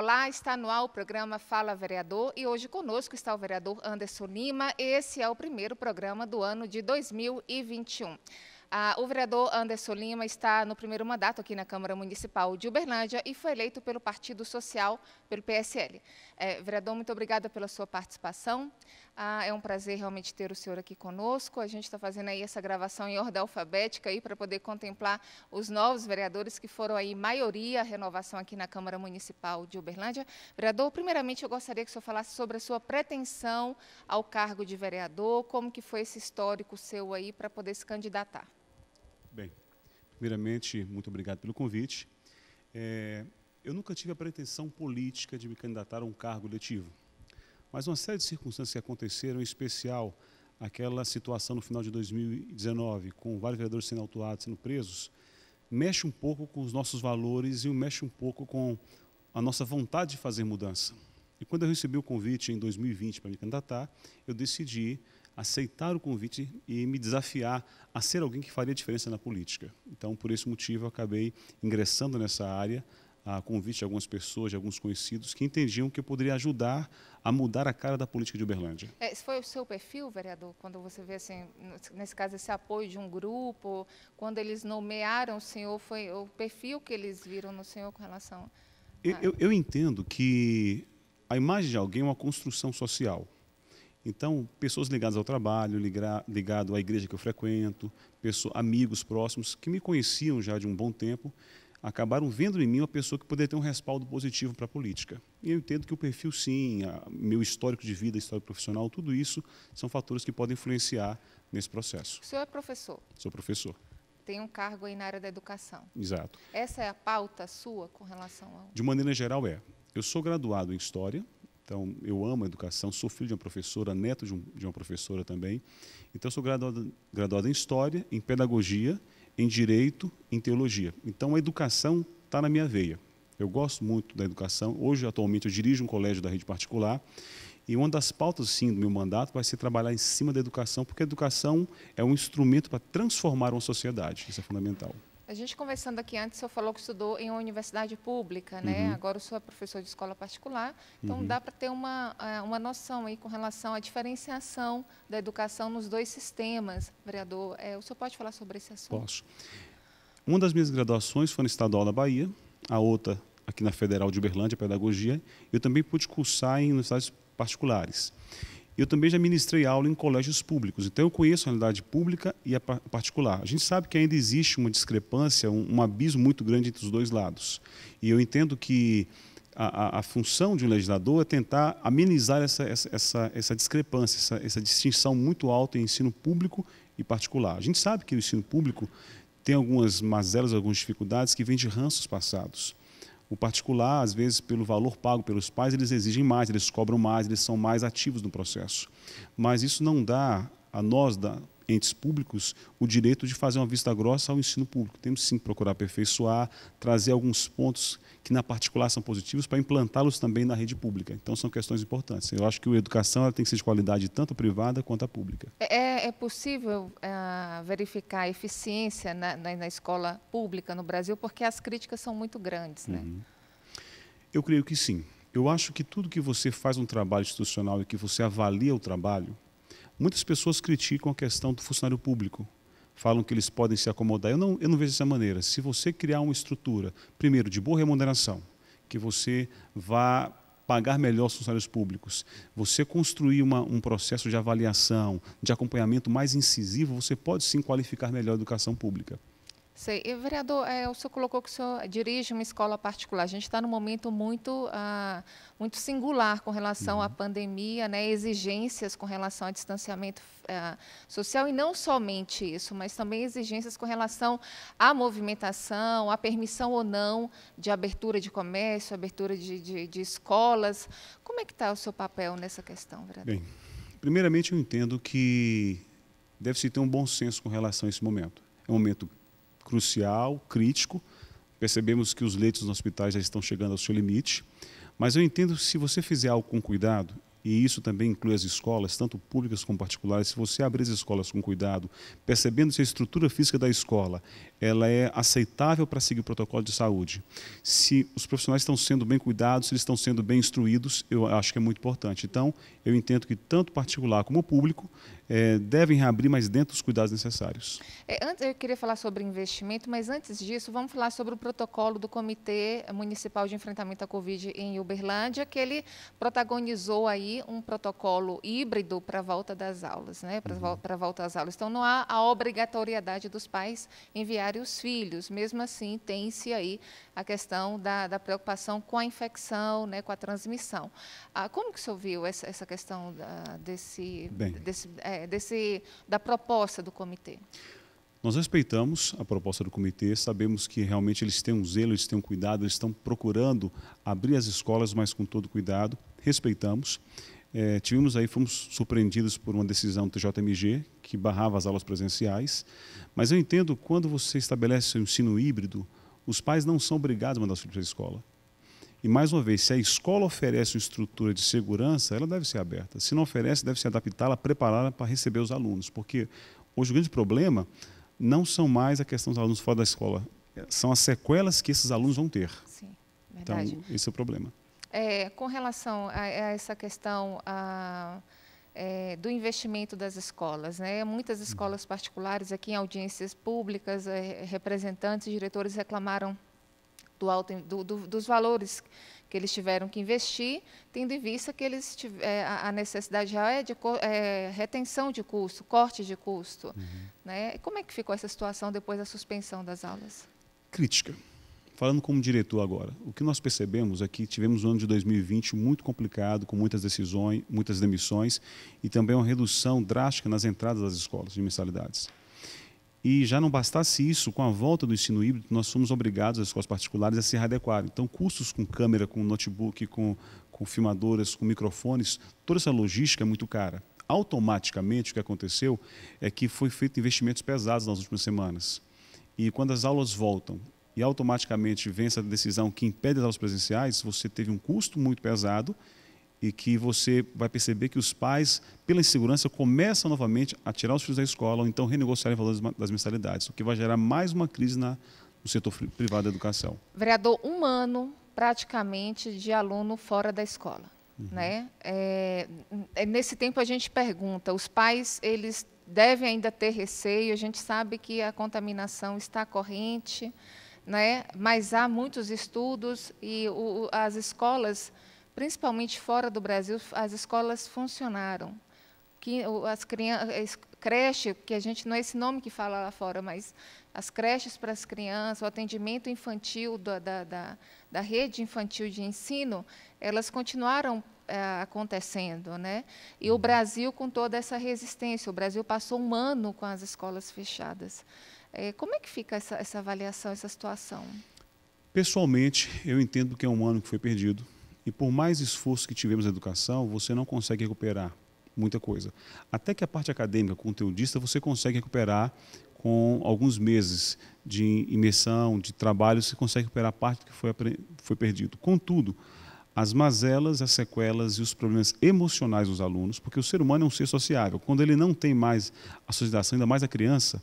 Olá, está no ar o programa Fala Vereador e hoje conosco está o vereador Anderson Lima. Esse é o primeiro programa do ano de 2021. Ah, o vereador Anderson Lima está no primeiro mandato aqui na Câmara Municipal de Uberlândia e foi eleito pelo Partido Social pelo PSL. É, vereador, muito obrigada pela sua participação. Ah, é um prazer realmente ter o senhor aqui conosco. A gente está fazendo aí essa gravação em ordem alfabética aí para poder contemplar os novos vereadores que foram aí maioria renovação aqui na Câmara Municipal de Uberlândia. Vereador, primeiramente eu gostaria que o senhor falasse sobre a sua pretensão ao cargo de vereador, como que foi esse histórico seu aí para poder se candidatar. Bem, primeiramente, muito obrigado pelo convite. É, eu nunca tive a pretensão política de me candidatar a um cargo eletivo. Mas uma série de circunstâncias que aconteceram, em especial aquela situação no final de 2019, com vários vereadores sendo autuados, sendo presos, mexe um pouco com os nossos valores e mexe um pouco com a nossa vontade de fazer mudança. E quando eu recebi o convite em 2020 para me candidatar, eu decidi aceitar o convite e me desafiar a ser alguém que faria diferença na política. Então, por esse motivo, acabei ingressando nessa área, a convite de algumas pessoas, de alguns conhecidos, que entendiam que eu poderia ajudar a mudar a cara da política de Uberlândia. É, esse foi o seu perfil, vereador, quando você vê, assim, nesse caso, esse apoio de um grupo, quando eles nomearam o senhor, foi o perfil que eles viram no senhor com relação... A... Eu, eu, eu entendo que a imagem de alguém é uma construção social. Então, pessoas ligadas ao trabalho, ligado à igreja que eu frequento, pessoas, amigos próximos que me conheciam já de um bom tempo, acabaram vendo em mim uma pessoa que poderia ter um respaldo positivo para a política. E eu entendo que o perfil, sim, a, meu histórico de vida, histórico profissional, tudo isso são fatores que podem influenciar nesse processo. O senhor é professor? Sou professor. Tem um cargo aí na área da educação. Exato. Essa é a pauta sua com relação ao. De maneira geral, é. Eu sou graduado em História, então, eu amo a educação, sou filho de uma professora, neto de, um, de uma professora também. Então, sou graduado, graduado em História, em Pedagogia em direito, em teologia. Então a educação está na minha veia. Eu gosto muito da educação. Hoje, atualmente, eu dirijo um colégio da rede particular. E uma das pautas, sim, do meu mandato vai ser trabalhar em cima da educação, porque a educação é um instrumento para transformar uma sociedade. Isso é fundamental. A gente conversando aqui antes, o senhor falou que estudou em uma universidade pública, né? Uhum. Agora o senhor é professor de escola particular, então uhum. dá para ter uma, eh, uma noção aí com relação à diferenciação da educação nos dois sistemas, vereador. É, o senhor pode falar sobre esse assunto? Posso. Uma das minhas graduações foi no Estadual da Bahia, a outra aqui na Federal de Uberlândia, Pedagogia, eu também pude cursar em universidades particulares. Eu também já ministrei aula em colégios públicos, então eu conheço a realidade pública e a particular. A gente sabe que ainda existe uma discrepância, um, um abismo muito grande entre os dois lados. E eu entendo que a, a, a, função de um legislador é tentar amenizar essa, essa, essa, essa discrepância, essa, essa distinção muito alta em ensino público e particular. A gente sabe que o ensino público tem algumas mazelas, algumas dificuldades que vêm de ranços passados. O particular, às vezes, pelo valor pago pelos pais, eles exigem mais, eles cobram mais, eles são mais ativos no processo. Mas isso não dá a nós, da entes públicos o direito de fazer uma vista grossa ao ensino público. Temos sim que procurar aperfeiçoar, trazer alguns pontos que na particular são positivos para implantá-los também na rede pública. Então são questões importantes. Eu acho que a educação tem que ser de qualidade tanto privada quanto pública. É, é, é possível é, verificar a eficiência na, na, na, escola pública no Brasil porque as críticas são muito grandes, né? Uhum. Eu creio que sim. Eu acho que tudo que você faz um trabalho institucional e que você avalia o trabalho, Muitas pessoas criticam a questão do funcionário público, falam que eles podem se acomodar. Eu não, eu não vejo dessa maneira. Se você criar uma estrutura, primeiro, de boa remuneração, que você vá pagar melhor os funcionários públicos, você construir uma, um processo de avaliação, de acompanhamento mais incisivo, você pode sim qualificar melhor a educação pública. Sei. E, vereador, é, o senhor colocou que o senhor dirige uma escola particular. A gente está num momento muito, ah, muito singular com relação uhum. à pandemia, né, exigências com relação ao distanciamento ah, social, e não somente isso, mas também exigências com relação à movimentação, à permissão ou não de abertura de comércio, abertura de, de, de escolas. Como é que está o seu papel nessa questão, vereador? Bem, primeiramente eu entendo que deve-se ter um bom senso com relação a esse momento. É um momento crucial, crítico. Percebemos que os leitos nos hospitais já estão chegando ao seu limite. Mas eu entendo que se você fizer algo com cuidado, e isso também inclui as escolas, tanto públicas como particulares, se você abrir as escolas com cuidado, percebendo se a estrutura física da escola ela é aceitável para seguir o protocolo de saúde, se os profissionais estão sendo bem cuidados, se eles estão sendo bem instruídos, eu acho que é muito importante. Então, eu entendo que tanto particular como público é, devem reabrir, mas dentro dos cuidados necessários. É, antes, eu queria falar sobre investimento, mas antes disso, vamos falar sobre o protocolo do Comitê Municipal de Enfrentamento à Covid em Uberlândia, que ele protagonizou aí um protocolo híbrido para a volta das aulas, né? para uhum. volta às aulas. Então, não há a obrigatoriedade dos pais enviarem os filhos. Mesmo assim, tem-se aí a questão da, da, preocupação com a infecção, né, com a transmissão. Ah, como que o senhor viu essa, essa questão da, desse, Bem, desse é, é, desse, da proposta do comitê? Nós respeitamos a proposta do comitê, sabemos que realmente eles têm um zelo, eles têm um cuidado, eles estão procurando abrir as escolas, mas com todo cuidado, respeitamos. É, tivemos aí, fomos surpreendidos por uma decisão do TJMG, que barrava as aulas presenciais, mas eu entendo quando você estabelece o ensino híbrido, os pais não são obrigados a mandar os filhos para a escola. E mais uma vez, se a escola oferece uma estrutura de segurança, ela deve ser aberta. Se não oferece, deve se adaptá-la, prepará-la para receber os alunos, porque hoje o grande problema não são mais a questão dos alunos fora da escola, é, são as sequelas que esses alunos vão ter. Sim, então, verdade. Então, esse é o problema. É, com relação a, a essa questão a, é, do investimento das escolas, né? muitas uhum. escolas particulares aqui em audiências públicas, é, representantes, diretores reclamaram do alto, do, do, dos valores que eles tiveram que investir, tendo em vista que eles tiver, é, a necessidade real é de é, retenção de custo, corte de custo. Uhum. Né? E como é que ficou essa situação depois da suspensão das aulas? Crítica. Falando como diretor agora, o que nós percebemos é que tivemos um ano de 2020 muito complicado, com muitas decisões, muitas demissões e também uma redução drástica nas entradas das escolas de mensalidades. E já não bastasse isso, com a volta do ensino híbrido, nós fomos obrigados, as escolas particulares, a se readequar. Então, custos com câmera, com notebook, com, com filmadoras, com microfones, toda essa logística é muito cara. Automaticamente, o que aconteceu é que foi feito investimentos pesados nas últimas semanas. E quando as aulas voltam e automaticamente vem essa decisão que impede as aulas presenciais, você teve um custo muito pesado e que você vai perceber que os pais, pela insegurança, começam novamente a tirar os filhos da escola ou então renegociarem valores das mensalidades, o que vai gerar mais uma crise na, no setor privado da educação. Vereador, um ano praticamente de aluno fora da escola. Uhum. Né? É, é, nesse tempo a gente pergunta, os pais eles devem ainda ter receio, a gente sabe que a contaminação está corrente, né? mas há muitos estudos e o, as escolas principalmente fora do Brasil, as escolas funcionaram. Que, as crianças, creche, que a gente não é esse nome que fala lá fora, mas as creches para as crianças, o atendimento infantil da, da, da, da rede infantil de ensino, elas continuaram é, acontecendo, né? E o uhum. Brasil com toda essa resistência, o Brasil passou um ano com as escolas fechadas. É, como é que fica essa, essa avaliação, essa situação? Pessoalmente, eu entendo que é um ano que foi perdido. E por mais esforço que tivemos na educação, você não consegue recuperar muita coisa. Até que a parte acadêmica, conteudista, você consegue recuperar com alguns meses de imersão, de trabalho, você consegue recuperar a parte que foi, foi perdido. Contudo, as mazelas, as sequelas e os problemas emocionais dos alunos, porque o ser humano é um ser sociável. Quando ele não tem mais a socialização, ainda mais a criança,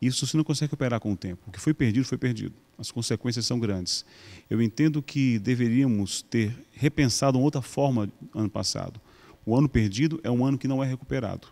isso você não consegue recuperar com o tempo. O que foi perdido, foi perdido. As consequências são grandes. Eu entendo que deveríamos ter repensado uma outra forma ano passado. O ano perdido é um ano que não é recuperado.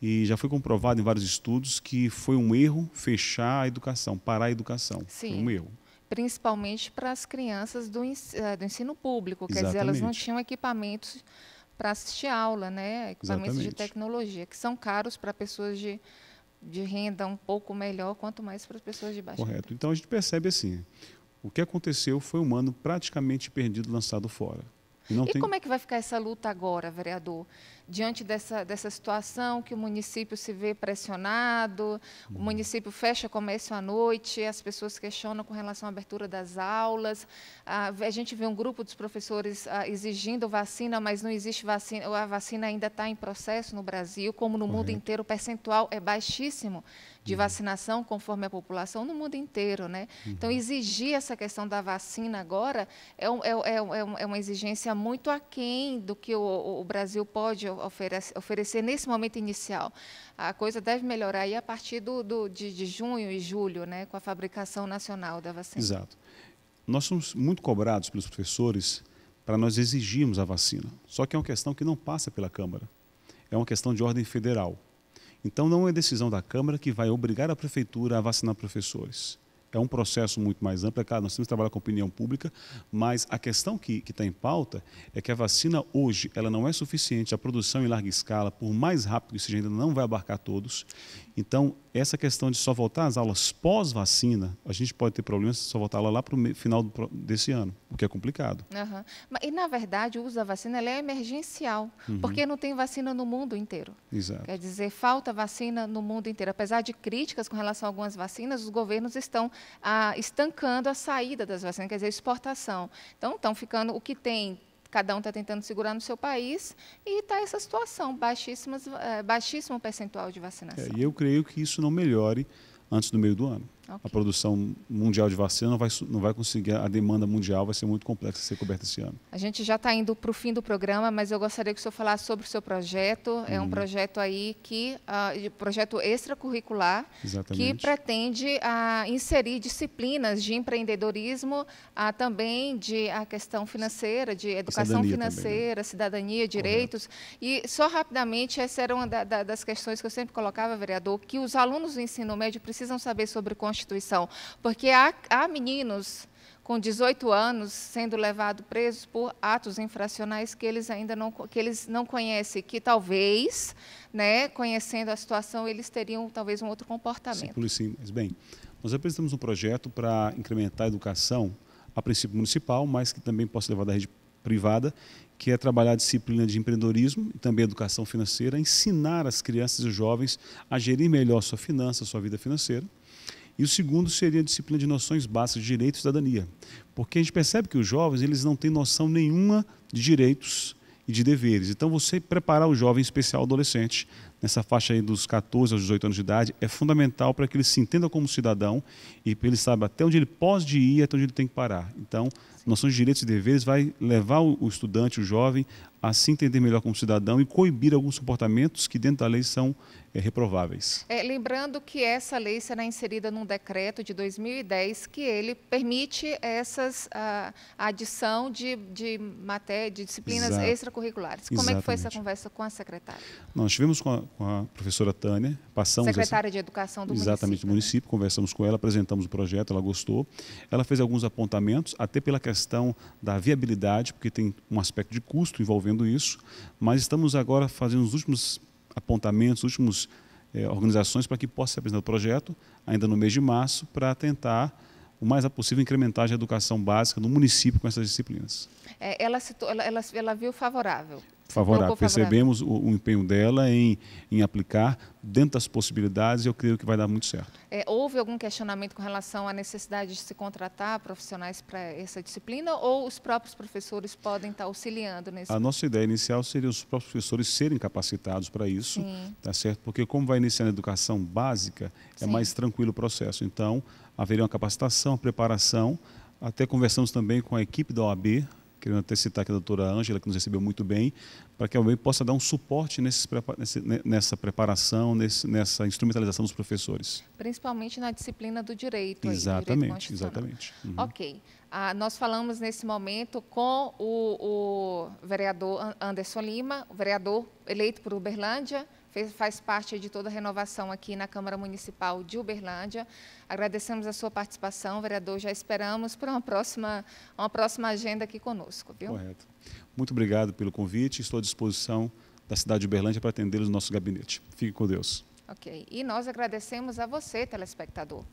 E já foi comprovado em vários estudos que foi um erro fechar a educação, parar a educação. Sim. Foi um erro principalmente para as crianças do, eh, ensino público, quer dizer, elas não tinham equipamentos para assistir aula, né? equipamentos Exatamente. de tecnologia, que são caros para pessoas de de renda um pouco melhor, quanto mais para as pessoas de baixo. Correto. Renda. Então a gente percebe assim, o que aconteceu foi um ano praticamente perdido, lançado fora. E, e tem... como é que vai ficar essa luta agora, vereador? diante dessa, dessa situação que o município se vê pressionado, o uhum. município fecha comércio à noite, as pessoas questionam com relação à abertura das aulas, a, a gente vê um grupo dos professores a, ah, exigindo vacina, mas não existe vacina, a vacina ainda está em processo no Brasil, como no Correto. mundo inteiro, o percentual é baixíssimo de uhum. vacinação conforme a população no mundo inteiro, né? Então, uhum. Então exigir essa questão da vacina agora é, um, é, é, é, é uma exigência muito aquém do que o, o Brasil pode oferecer nesse momento inicial. A coisa deve melhorar aí a partir do, do de, de, junho e julho, né, com a fabricação nacional da vacina. Exato. Nós somos muito cobrados pelos professores para nós exigirmos a vacina. Só que é uma questão que não passa pela Câmara. É uma questão de ordem federal. Então, não é decisão da Câmara que vai obrigar a Prefeitura a vacinar professores é um processo muito mais amplo. É claro, nós temos que trabalhar com opinião pública, mas a questão que está em pauta é que a vacina hoje ela não é suficiente. A produção em larga escala, por mais rápido que seja, ainda não vai abarcar todos. Então, essa questão de só voltar às aulas pós-vacina, a gente pode ter problemas se só voltar lá para o final desse ano, o que é complicado. Uhum. E, na verdade, o uso da vacina é emergencial, uhum. porque não tem vacina no mundo inteiro. Exato. Quer dizer, falta vacina no mundo inteiro. Apesar de críticas com relação a algumas vacinas, os governos estão ah, estancando a saída das vacinas, quer dizer, exportação. Então, estão ficando o que tem cada um está tentando segurar no seu país e está essa situação, eh, baixíssimo percentual de vacinação. É, e eu creio que isso não melhore antes do meio do ano. Okay. A produção mundial de vacina não vai, não vai conseguir, a demanda mundial vai ser muito complexa ser coberta esse ano. A gente já está indo para o fim do programa, mas eu gostaria que o senhor falasse sobre o seu projeto. Hum. É um uhum. projeto aí que, uh, projeto extracurricular, Exatamente. que pretende uh, inserir disciplinas de empreendedorismo, uh, também de a questão financeira, de educação cidadania financeira, também, né? cidadania, direitos. Correto. E só rapidamente, essa era uma da, da, das questões que eu sempre colocava, vereador, que os alunos do ensino médio precisam saber sobre Constituição, porque há, há meninos com 18 anos sendo levados presos por atos infracionais que eles ainda não, que eles não conhecem, que talvez, né, conhecendo a situação, eles teriam talvez um outro comportamento. Sim, sim. mas bem, nós apresentamos um projeto para incrementar a educação a princípio municipal, mas que também possa levar da rede privada, que é trabalhar a disciplina de empreendedorismo e também educação financeira, ensinar as crianças e os jovens a gerir melhor sua finança, sua vida financeira e o segundo seria a disciplina de noções básicas de direito e cidadania. Porque a gente percebe que os jovens eles não têm noção nenhuma de direitos e de deveres. Então, você preparar o jovem, especial adolescente, nessa faixa aí dos 14 aos 18 anos de idade, é fundamental para que ele se entenda como cidadão e para ele saiba até onde ele pode ir, até onde ele tem que parar. Então, noção de direitos e deveres vai levar o estudante, o jovem, a se entender melhor como cidadão e coibir alguns comportamentos que dentro da lei são é, reprováveis. É, lembrando que essa lei será inserida num decreto de 2010 que ele permite essas a, ah, adição de, de matéria, de disciplinas Exato. extracurriculares. Como Exatamente. é que foi essa conversa com a secretária? Nós tivemos com a, com a professora Tânia, passamos secretária essa... de educação do exatamente né? município, do município, né? conversamos com ela, apresentamos o projeto, ela gostou, ela fez alguns apontamentos até pela questão da viabilidade, porque tem um aspecto de custo envolvendo isso, mas estamos agora fazendo os últimos apontamentos, os últimos eh, organizações para que possa ser apresentado o projeto ainda no mês de março para tentar o mais possível incrementar a educação básica no município com essas disciplinas. É, ela, citou, ela, ela, ela viu favorável favorável. Percebemos O, o, empenho dela em, em aplicar dentro das possibilidades, eu creio que vai dar muito certo. É, houve algum questionamento com relação à necessidade de se contratar profissionais para essa disciplina ou os próprios professores podem estar auxiliando nesse? A nossa ideia inicial seria os próprios professores serem capacitados para isso, Sim. tá certo? Porque como vai iniciar na educação básica, é Sim. mais tranquilo o processo. Então, haveria uma capacitação, preparação. Até conversamos também com a equipe da OAB, Queria até citar aqui a doutora Ângela, que nos recebeu muito bem, para que a possa dar um suporte nesses nessa preparação, nesse, nessa instrumentalização dos professores. Principalmente na disciplina do direito. Exatamente, direito exatamente. Uhum. Ok. Ah, nós falamos nesse momento com o, o, vereador Anderson Lima, o vereador eleito por Uberlândia, fez, faz parte de toda a renovação aqui na Câmara Municipal de Uberlândia. Agradecemos a sua participação, vereador. Já esperamos para uma próxima, uma próxima agenda aqui conosco. Viu? Correto. Muito obrigado pelo convite. Estou à disposição da cidade de Uberlândia para atendê-los no nosso gabinete. Fique com Deus. Ok. E nós agradecemos a você, telespectador.